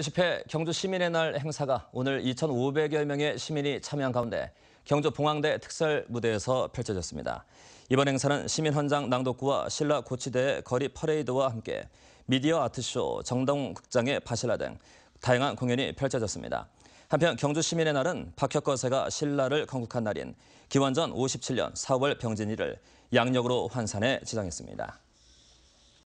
제10회 경주 시민의 날 행사가 오늘 2,500여 명의 시민이 참여한 가운데 경주 봉황대 특설 무대에서 펼쳐졌습니다. 이번 행사는 시민 헌장 낭독구와 신라 고치대 거리 퍼레이드와 함께 미디어 아트쇼, 정동 극장의 파실라 등 다양한 공연이 펼쳐졌습니다. 한편 경주 시민의 날은 박혁거세가 신라를 건국한 날인 기원전 57년 4월 병진일을 양력으로 환산해 지정했습니다.